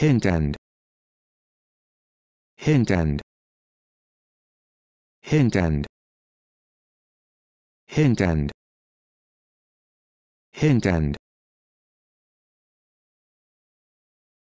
hint and hint and hint and hint and hint and